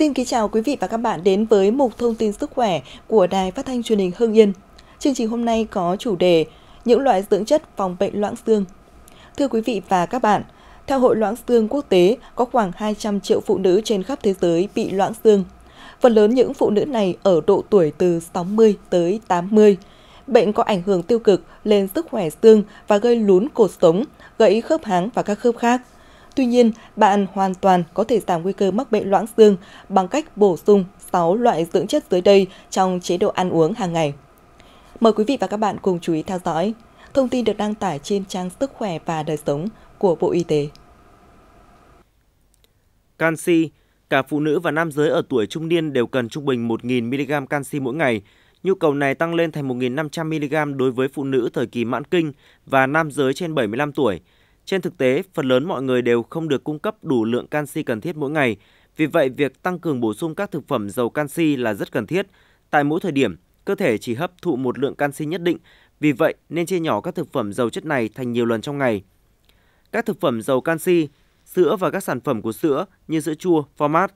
Xin kính chào quý vị và các bạn đến với mục thông tin sức khỏe của Đài Phát thanh Truyền hình Hưng Yên. Chương trình hôm nay có chủ đề những loại dưỡng chất phòng bệnh loãng xương. Thưa quý vị và các bạn, theo Hội Loãng xương Quốc tế, có khoảng 200 triệu phụ nữ trên khắp thế giới bị loãng xương. Phần lớn những phụ nữ này ở độ tuổi từ 60 tới 80. Bệnh có ảnh hưởng tiêu cực lên sức khỏe xương và gây lún cột sống, gãy khớp háng và các khớp khác – Tuy nhiên, bạn hoàn toàn có thể giảm nguy cơ mắc bệnh loãng xương bằng cách bổ sung 6 loại dưỡng chất dưới đây trong chế độ ăn uống hàng ngày. Mời quý vị và các bạn cùng chú ý theo dõi. Thông tin được đăng tải trên trang Sức khỏe và đời sống của Bộ Y tế. Canxi, cả phụ nữ và nam giới ở tuổi trung niên đều cần trung bình 1.000 mg canxi mỗi ngày. Nhu cầu này tăng lên thành 1.500 mg đối với phụ nữ thời kỳ mãn kinh và nam giới trên 75 tuổi – trên thực tế, phần lớn mọi người đều không được cung cấp đủ lượng canxi cần thiết mỗi ngày. Vì vậy, việc tăng cường bổ sung các thực phẩm giàu canxi là rất cần thiết. Tại mỗi thời điểm, cơ thể chỉ hấp thụ một lượng canxi nhất định, vì vậy nên chia nhỏ các thực phẩm giàu chất này thành nhiều lần trong ngày. Các thực phẩm giàu canxi, sữa và các sản phẩm của sữa như sữa chua, phô mát,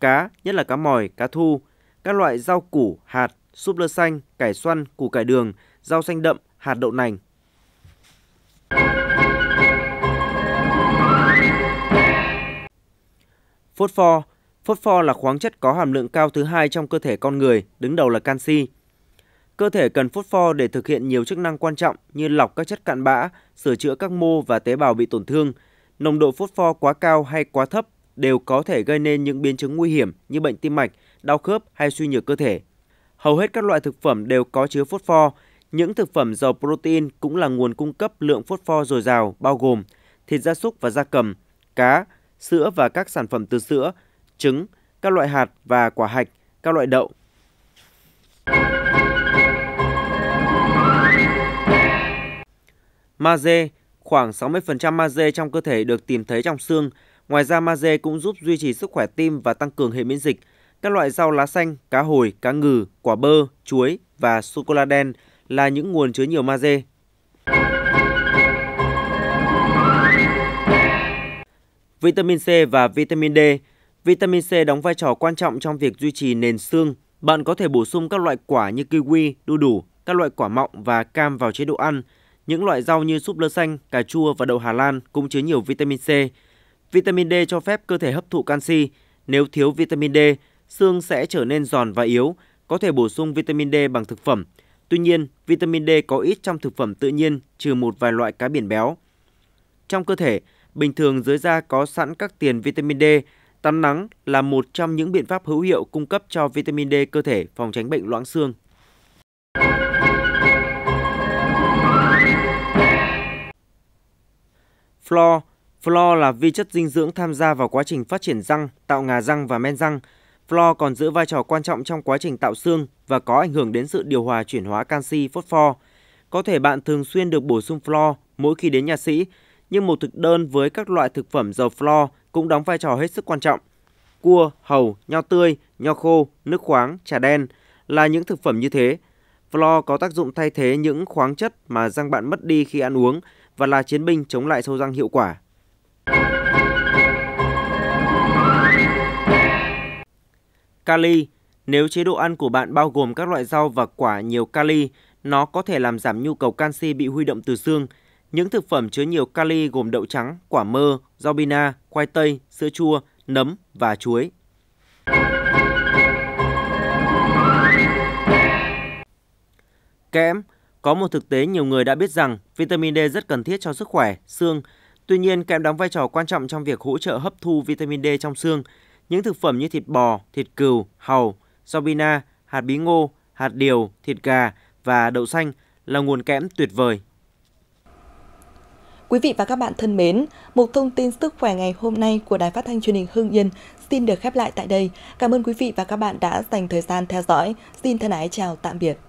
cá, nhất là cá mòi, cá thu, các loại rau củ, hạt, súp lơ xanh, cải xoăn, củ cải đường, rau xanh đậm, hạt đậu nành, phốt pho. Phốt pho là khoáng chất có hàm lượng cao thứ hai trong cơ thể con người, đứng đầu là canxi. Cơ thể cần phốt pho để thực hiện nhiều chức năng quan trọng như lọc các chất cặn bã, sửa chữa các mô và tế bào bị tổn thương. Nồng độ phốt pho quá cao hay quá thấp đều có thể gây nên những biến chứng nguy hiểm như bệnh tim mạch, đau khớp hay suy nhược cơ thể. Hầu hết các loại thực phẩm đều có chứa phốt pho. Những thực phẩm giàu protein cũng là nguồn cung cấp lượng phốt pho dồi dào bao gồm thịt gia súc và gia cầm, cá, sữa và các sản phẩm từ sữa, trứng, các loại hạt và quả hạch, các loại đậu. Magie, khoảng 60% magie trong cơ thể được tìm thấy trong xương. Ngoài ra magie cũng giúp duy trì sức khỏe tim và tăng cường hệ miễn dịch. Các loại rau lá xanh, cá hồi, cá ngừ, quả bơ, chuối và sô cô la đen là những nguồn chứa nhiều magie. vitamin C và vitamin D. Vitamin C đóng vai trò quan trọng trong việc duy trì nền xương. Bạn có thể bổ sung các loại quả như kiwi, đu đủ, các loại quả mọng và cam vào chế độ ăn. Những loại rau như súp lơ xanh, cà chua và đậu Hà Lan cũng chứa nhiều vitamin C. Vitamin D cho phép cơ thể hấp thụ canxi. Nếu thiếu vitamin D, xương sẽ trở nên giòn và yếu, có thể bổ sung vitamin D bằng thực phẩm. Tuy nhiên, vitamin D có ít trong thực phẩm tự nhiên trừ một vài loại cá biển béo. Trong cơ thể, Bình thường dưới da có sẵn các tiền vitamin D, tắm nắng là một trong những biện pháp hữu hiệu cung cấp cho vitamin D cơ thể phòng tránh bệnh loãng xương. Flor Flor là vi chất dinh dưỡng tham gia vào quá trình phát triển răng, tạo ngà răng và men răng. Flor còn giữ vai trò quan trọng trong quá trình tạo xương và có ảnh hưởng đến sự điều hòa chuyển hóa canxi, phốt pho. Có thể bạn thường xuyên được bổ sung flor mỗi khi đến nhà sĩ nhưng một thực đơn với các loại thực phẩm dầu floor cũng đóng vai trò hết sức quan trọng. Cua, hầu, nho tươi, nho khô, nước khoáng, trà đen là những thực phẩm như thế. Floor có tác dụng thay thế những khoáng chất mà răng bạn mất đi khi ăn uống và là chiến binh chống lại sâu răng hiệu quả. Kali Nếu chế độ ăn của bạn bao gồm các loại rau và quả nhiều kali, nó có thể làm giảm nhu cầu canxi bị huy động từ xương – những thực phẩm chứa nhiều kali gồm đậu trắng, quả mơ, rau bina, khoai tây, sữa chua, nấm và chuối. Kẽm Có một thực tế nhiều người đã biết rằng vitamin D rất cần thiết cho sức khỏe, xương. Tuy nhiên, kẽm đóng vai trò quan trọng trong việc hỗ trợ hấp thu vitamin D trong xương. Những thực phẩm như thịt bò, thịt cừu, hàu, rau bina, hạt bí ngô, hạt điều, thịt gà và đậu xanh là nguồn kẽm tuyệt vời Quý vị và các bạn thân mến, một thông tin sức khỏe ngày hôm nay của Đài Phát thanh Truyền hình Hưng Yên xin được khép lại tại đây. Cảm ơn quý vị và các bạn đã dành thời gian theo dõi. Xin thân ái chào tạm biệt.